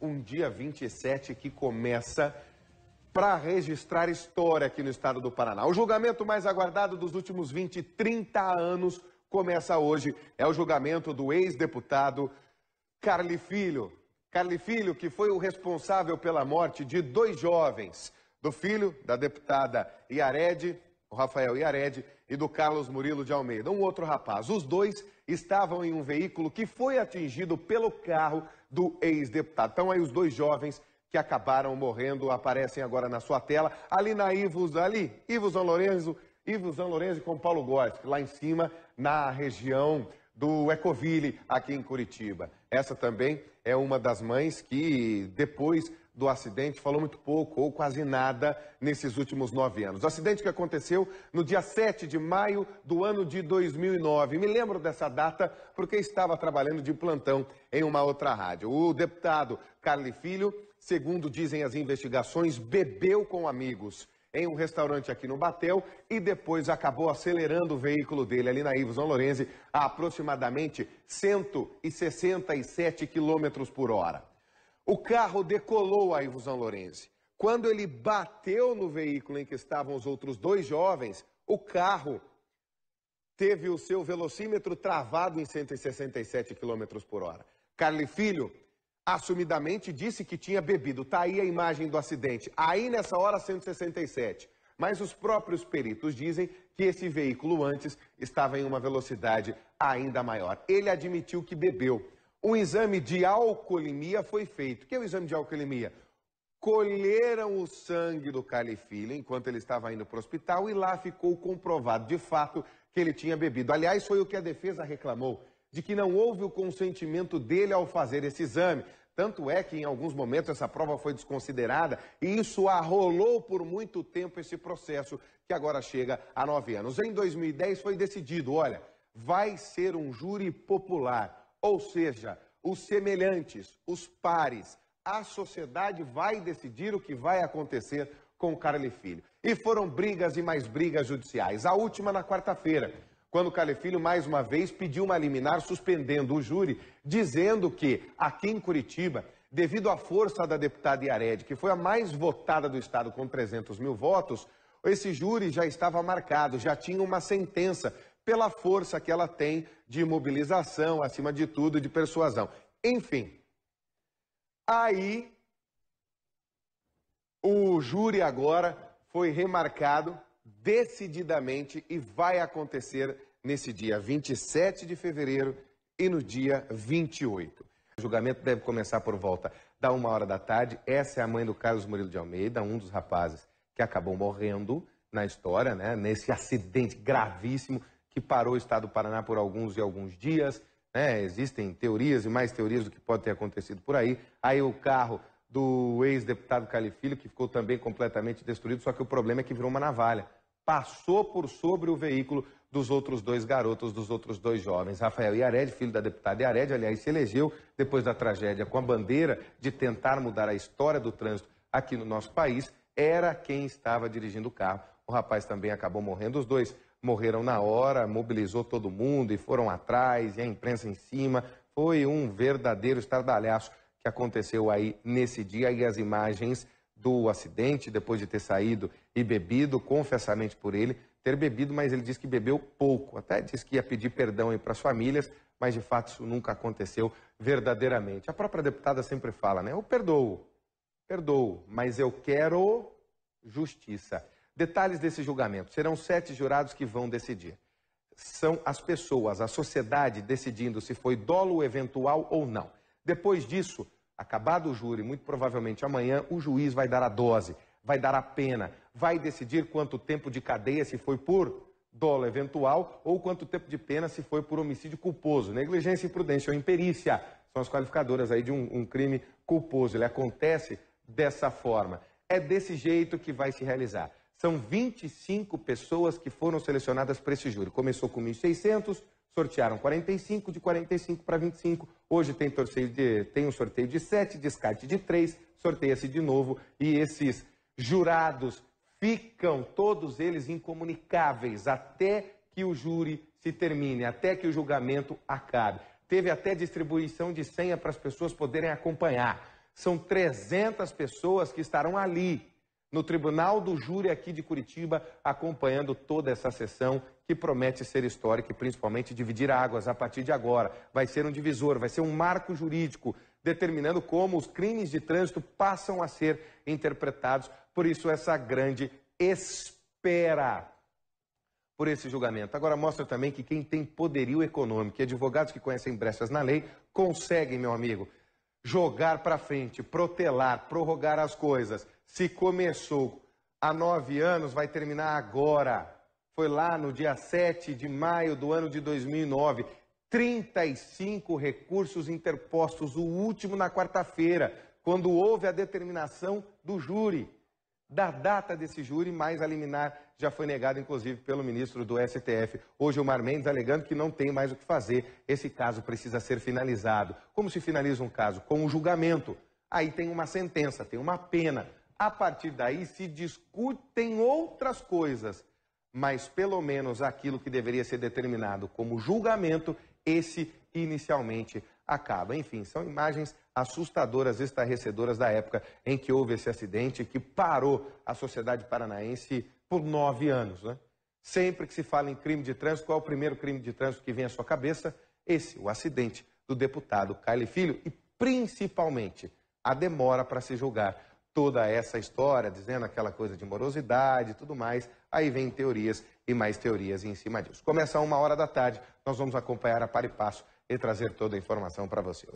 um dia 27 que começa para registrar história aqui no estado do Paraná. O julgamento mais aguardado dos últimos 20, 30 anos começa hoje. É o julgamento do ex-deputado Carli Filho. Carli Filho, que foi o responsável pela morte de dois jovens, do filho da deputada Iared Rafael Iared e do Carlos Murilo de Almeida, um outro rapaz. Os dois estavam em um veículo que foi atingido pelo carro do ex-deputado. Então aí os dois jovens que acabaram morrendo aparecem agora na sua tela. Ali na Ivos, ali, Ivos São Lourenço, Ivos São Lourenço com Paulo Góes, lá em cima, na região do Ecoville, aqui em Curitiba. Essa também é uma das mães que depois do acidente, falou muito pouco ou quase nada nesses últimos nove anos. O acidente que aconteceu no dia 7 de maio do ano de 2009. Me lembro dessa data porque estava trabalhando de plantão em uma outra rádio. O deputado Carli Filho, segundo dizem as investigações, bebeu com amigos em um restaurante aqui no Batel e depois acabou acelerando o veículo dele ali na Ivo São Lourenço a aproximadamente 167 km por hora. O carro decolou a Ivo Lorenzi. Quando ele bateu no veículo em que estavam os outros dois jovens, o carro teve o seu velocímetro travado em 167 km por hora. Carli Filho assumidamente disse que tinha bebido. Está aí a imagem do acidente. Aí nessa hora, 167. Mas os próprios peritos dizem que esse veículo antes estava em uma velocidade ainda maior. Ele admitiu que bebeu um exame de alcoolemia foi feito. O que é o exame de alcoolemia? Colheram o sangue do califilho enquanto ele estava indo para o hospital e lá ficou comprovado de fato que ele tinha bebido. Aliás, foi o que a defesa reclamou, de que não houve o consentimento dele ao fazer esse exame. Tanto é que em alguns momentos essa prova foi desconsiderada e isso arrolou por muito tempo esse processo que agora chega a nove anos. Em 2010 foi decidido, olha, vai ser um júri popular ou seja, os semelhantes, os pares, a sociedade vai decidir o que vai acontecer com Carli Filho. E foram brigas e mais brigas judiciais. A última na quarta-feira, quando Carli Filho mais uma vez pediu uma liminar suspendendo o júri, dizendo que aqui em Curitiba, devido à força da deputada Iared, que foi a mais votada do estado com 300 mil votos, esse júri já estava marcado, já tinha uma sentença pela força que ela tem de mobilização, acima de tudo, de persuasão. Enfim, aí o júri agora foi remarcado decididamente e vai acontecer nesse dia 27 de fevereiro e no dia 28. O julgamento deve começar por volta da uma hora da tarde. Essa é a mãe do Carlos Murilo de Almeida, um dos rapazes que acabou morrendo na história, né? Nesse acidente gravíssimo que parou o estado do Paraná por alguns e alguns dias. Né? Existem teorias e mais teorias do que pode ter acontecido por aí. Aí o carro do ex-deputado Califilho, que ficou também completamente destruído, só que o problema é que virou uma navalha. Passou por sobre o veículo dos outros dois garotos, dos outros dois jovens. Rafael Iared, filho da deputada Iared, aliás, se elegeu depois da tragédia com a bandeira de tentar mudar a história do trânsito aqui no nosso país, era quem estava dirigindo o carro. O rapaz também acabou morrendo, os dois morreram na hora, mobilizou todo mundo e foram atrás, e a imprensa em cima. Foi um verdadeiro estardalhaço que aconteceu aí nesse dia e as imagens do acidente, depois de ter saído e bebido, confessamente por ele, ter bebido, mas ele disse que bebeu pouco. Até disse que ia pedir perdão aí para as famílias, mas de fato isso nunca aconteceu verdadeiramente. A própria deputada sempre fala, né? Eu perdoo, perdoo, mas eu quero justiça. Detalhes desse julgamento: serão sete jurados que vão decidir. São as pessoas, a sociedade decidindo se foi dolo eventual ou não. Depois disso, acabado o júri, muito provavelmente amanhã, o juiz vai dar a dose, vai dar a pena, vai decidir quanto tempo de cadeia se foi por dolo eventual ou quanto tempo de pena se foi por homicídio culposo, negligência, imprudência ou imperícia. São as qualificadoras aí de um, um crime culposo. Ele acontece dessa forma. É desse jeito que vai se realizar. São 25 pessoas que foram selecionadas para esse júri. Começou com 1.600, sortearam 45, de 45 para 25. Hoje tem, de, tem, um sorteio de 7, descarte de 3, sorteia-se de novo. E esses jurados ficam, todos eles, incomunicáveis até que o júri se termine, até que o julgamento acabe. Teve até distribuição de senha para as pessoas poderem acompanhar. São 300 pessoas que estarão ali no Tribunal do Júri aqui de Curitiba, acompanhando toda essa sessão que promete ser histórica e principalmente dividir águas a partir de agora. Vai ser um divisor, vai ser um marco jurídico, determinando como os crimes de trânsito passam a ser interpretados. Por isso, essa grande espera por esse julgamento. Agora mostra também que quem tem poderio econômico e advogados que conhecem brechas na lei conseguem, meu amigo, jogar para frente, protelar, prorrogar as coisas. Se começou há nove anos, vai terminar agora. Foi lá no dia 7 de maio do ano de 2009. 35 recursos interpostos, o último na quarta-feira, quando houve a determinação do júri, da data desse júri, mais a liminar já foi negada, inclusive, pelo ministro do STF, hoje o Mar Mendes, alegando que não tem mais o que fazer. Esse caso precisa ser finalizado. Como se finaliza um caso? Com um julgamento. Aí tem uma sentença, tem uma pena. A partir daí se discutem outras coisas, mas pelo menos aquilo que deveria ser determinado como julgamento, esse inicialmente acaba. Enfim, são imagens assustadoras, estarrecedoras da época em que houve esse acidente que parou a sociedade paranaense por nove anos. Né? Sempre que se fala em crime de trânsito, qual é o primeiro crime de trânsito que vem à sua cabeça? Esse, o acidente do deputado Caile Filho e principalmente a demora para se julgar. Toda essa história, dizendo aquela coisa de morosidade e tudo mais, aí vem teorias e mais teorias em cima disso. Começa uma hora da tarde, nós vamos acompanhar a par e passo e trazer toda a informação para você.